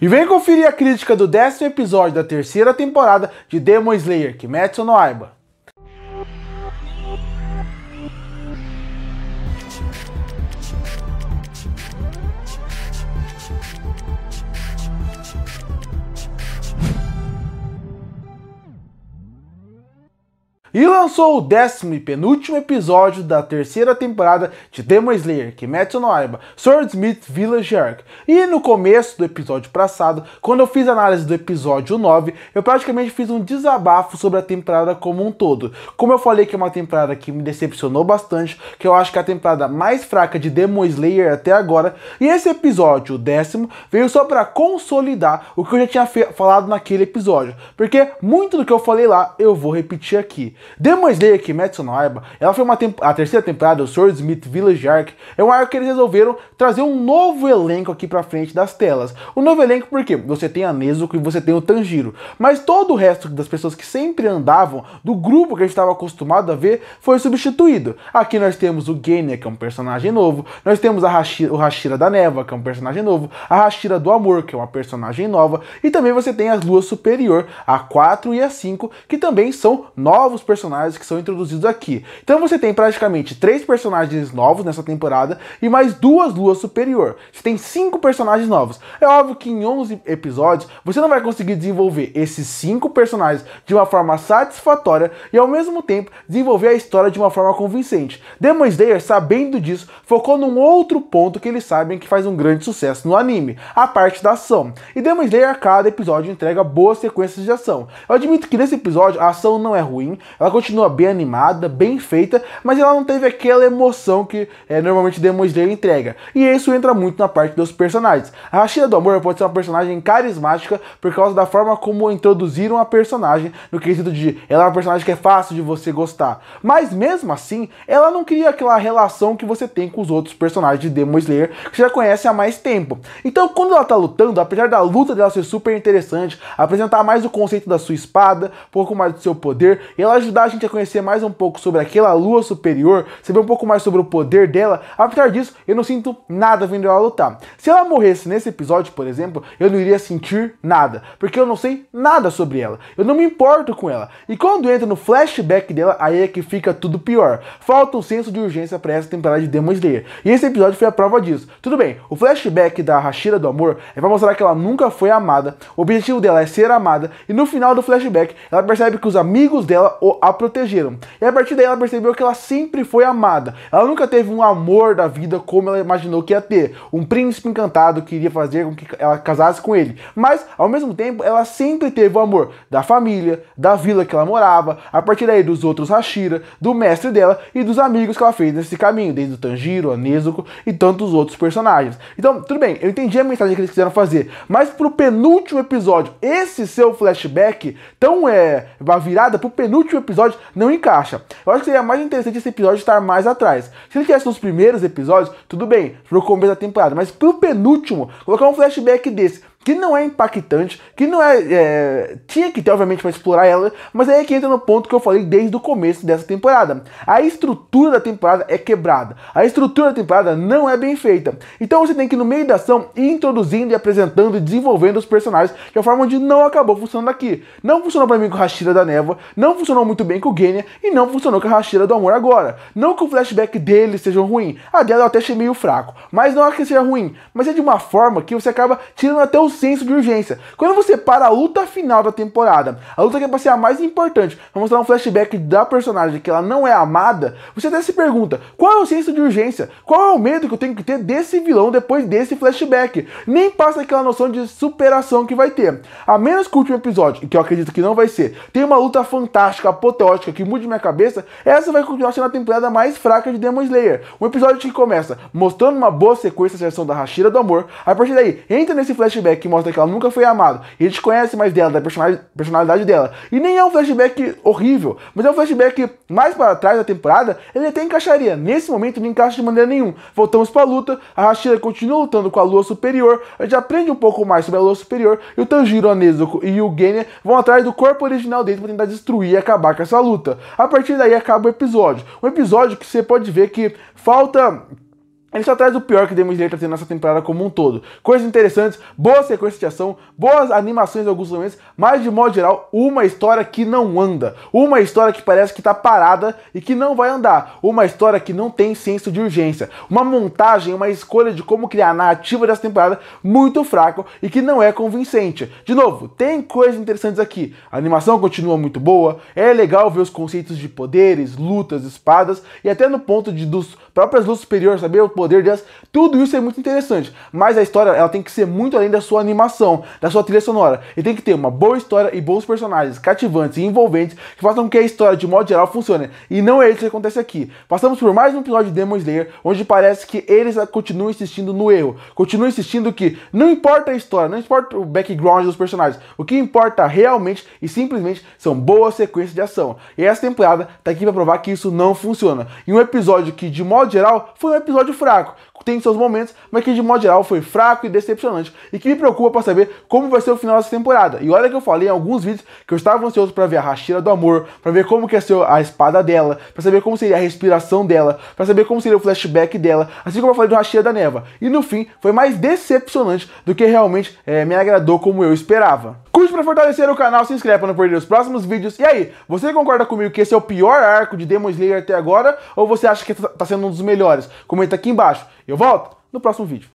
E vem conferir a crítica do décimo episódio da terceira temporada de Demon Slayer Kimetsu no Aiba. E lançou o décimo e penúltimo episódio da terceira temporada de Demon Slayer, Kimetsu no Yaiba, Swordsmith Village Arc. E no começo do episódio passado, quando eu fiz a análise do episódio 9, eu praticamente fiz um desabafo sobre a temporada como um todo. Como eu falei que é uma temporada que me decepcionou bastante, que eu acho que é a temporada mais fraca de Demon Slayer até agora, e esse episódio, o décimo, veio só para consolidar o que eu já tinha falado naquele episódio, porque muito do que eu falei lá eu vou repetir aqui. Demon Slayer Kimetsu no Yaiba, ela foi uma a terceira temporada do Swordsmith Village Arc, é um arco que eles resolveram trazer um novo elenco aqui pra frente das telas. O um novo elenco porque você tem a Nezuko e você tem o Tanjiro, mas todo o resto das pessoas que sempre andavam do grupo que a gente estava acostumado a ver foi substituído. Aqui nós temos o Genya, que é um personagem novo, nós temos a Hashira, o Hashira da Neva, que é um personagem novo, a Hashira do Amor, que é uma personagem nova, e também você tem as Luas Superior, a 4 e a 5, que também são novos personagens que são introduzidos aqui. Então você tem praticamente três personagens novos nessa temporada e mais duas luas superior. Você tem cinco personagens novos. É óbvio que em 11 episódios você não vai conseguir desenvolver esses cinco personagens de uma forma satisfatória e ao mesmo tempo desenvolver a história de uma forma convincente. Demon Slayer, sabendo disso, focou num outro ponto que eles sabem que faz um grande sucesso no anime, a parte da ação. E Demon Slayer a cada episódio entrega boas sequências de ação. Eu admito que nesse episódio a ação não é ruim, ela continua bem animada, bem feita, mas ela não teve aquela emoção que é, normalmente Demon Slayer entrega. E isso entra muito na parte dos personagens. A Rashida do Amor pode ser uma personagem carismática por causa da forma como introduziram a personagem, no quesito de ela é uma personagem que é fácil de você gostar. Mas mesmo assim, ela não cria aquela relação que você tem com os outros personagens de Demon Slayer que você já conhece há mais tempo. Então, quando ela tá lutando, apesar da luta dela ser super interessante, apresentar mais o conceito da sua espada, um pouco mais do seu poder, ela ajudar a gente a conhecer mais um pouco sobre aquela lua superior, saber um pouco mais sobre o poder dela, apesar disso, eu não sinto nada vendo ela lutar. Se ela morresse nesse episódio, por exemplo, eu não iria sentir nada, porque eu não sei nada sobre ela. Eu não me importo com ela. E quando entra no flashback dela, aí é que fica tudo pior. Falta um senso de urgência para essa temporada de Demon Slayer. E esse episódio foi a prova disso. Tudo bem, o flashback da Hashira do Amor é para mostrar que ela nunca foi amada, o objetivo dela é ser amada, e no final do flashback ela percebe que os amigos dela o a protegeram. E a partir daí ela percebeu que ela sempre foi amada. Ela nunca teve um amor da vida como ela imaginou que ia ter. Um príncipe encantado que iria fazer com que ela casasse com ele. Mas, ao mesmo tempo, ela sempre teve o amor da família, da vila que ela morava, a partir daí dos outros Hashira, do mestre dela e dos amigos que ela fez nesse caminho, desde o Tanjiro, a Nezuko e tantos outros personagens. Então, tudo bem, eu entendi a mensagem que eles quiseram fazer, mas pro penúltimo episódio, esse seu flashback tão é, uma virada pro penúltimo episódio episódio não encaixa. Eu acho que seria mais interessante esse episódio estar mais atrás. Se ele tivesse nos primeiros episódios, tudo bem, pro começo da temporada, mas pro penúltimo, colocar um flashback desse que não é impactante, que não é, é Tinha que ter, obviamente, para explorar ela, mas aí é que entra no ponto que eu falei desde o começo dessa temporada. A estrutura da temporada é quebrada. A estrutura da temporada não é bem feita. Então você tem que, no meio da ação, ir introduzindo e apresentando e desenvolvendo os personagens de uma forma onde não acabou funcionando aqui. Não funcionou para mim com a Rashira da Neva, não funcionou muito bem com o Genya e não funcionou com a Rashira do Amor agora. Não que o flashback dele seja ruim, a dela eu até achei meio fraco, mas não é que seja ruim, mas é de uma forma que você acaba tirando até os senso de urgência. Quando você para a luta final da temporada, a luta que é pra ser a mais importante, pra mostrar um flashback da personagem que ela não é amada, você até se pergunta: qual é o senso de urgência? Qual é o medo que eu tenho que ter desse vilão depois desse flashback? Nem passa aquela noção de superação que vai ter. A menos que o último episódio, que eu acredito que não vai ser, tem uma luta fantástica, apoteótica, que mude minha cabeça, essa vai continuar sendo a temporada mais fraca de Demon Slayer. Um episódio que começa mostrando uma boa sequência da ação da Rashira do Amor, a partir daí entra nesse flashback que mostra que ela nunca foi amada. E a gente conhece mais dela, da personalidade dela. E nem é um flashback horrível, mas é um flashback mais para trás da temporada. Ele até encaixaria. Nesse momento não encaixa de maneira nenhuma. Voltamos para a luta, a Hashira continua lutando com a lua superior. A gente aprende um pouco mais sobre a lua superior. E o Tanjiro, a Nezuko e o Genya vão atrás do corpo original dele para tentar destruir e acabar com essa luta. A partir daí acaba o episódio. Um episódio que você pode ver que falta ele só traz o pior que Demon Slayer tá tendo nessa temporada como um todo. Coisas interessantes, boa sequência de ação, boas animações em alguns momentos, mas de modo geral, uma história que não anda. Uma história que parece que tá parada e que não vai andar. Uma história que não tem senso de urgência. Uma montagem, uma escolha de como criar a narrativa dessa temporada muito fraco e que não é convincente. De novo, tem coisas interessantes aqui. A animação continua muito boa, é legal ver os conceitos de poderes, lutas, espadas e até no ponto de dos próprias lutas superiores, saber poder delas. Tudo isso é muito interessante, mas a história ela tem que ser muito além da sua animação, da sua trilha sonora. E tem que ter uma boa história e bons personagens cativantes e envolventes que façam com que a história de modo geral funcione. E não é isso que acontece aqui. Passamos por mais um episódio de Demon Slayer, onde parece que eles continuam insistindo no erro, continuam insistindo que não importa a história, não importa o background dos personagens, o que importa realmente e simplesmente são boas sequências de ação. E essa temporada tá aqui para provar que isso não funciona. Em um episódio que de modo geral foi um episódio fraco fraco, tem seus momentos, mas que de modo geral foi fraco e decepcionante, e que me preocupa para saber como vai ser o final dessa temporada. E olha que eu falei em alguns vídeos que eu estava ansioso para ver a Rashira do amor, para ver como que ia ser a espada dela, para saber como seria a respiração dela, para saber como seria o flashback dela, assim como eu falei do Rashira da Neva. E no fim, foi mais decepcionante do que realmente é, me agradou como eu esperava para fortalecer o canal, se inscreve para não perder os próximos vídeos. E aí, você concorda comigo que esse é o pior arco de Demon Slayer até agora? Ou você acha que está tá sendo um dos melhores? Comenta aqui embaixo. Eu volto no próximo vídeo.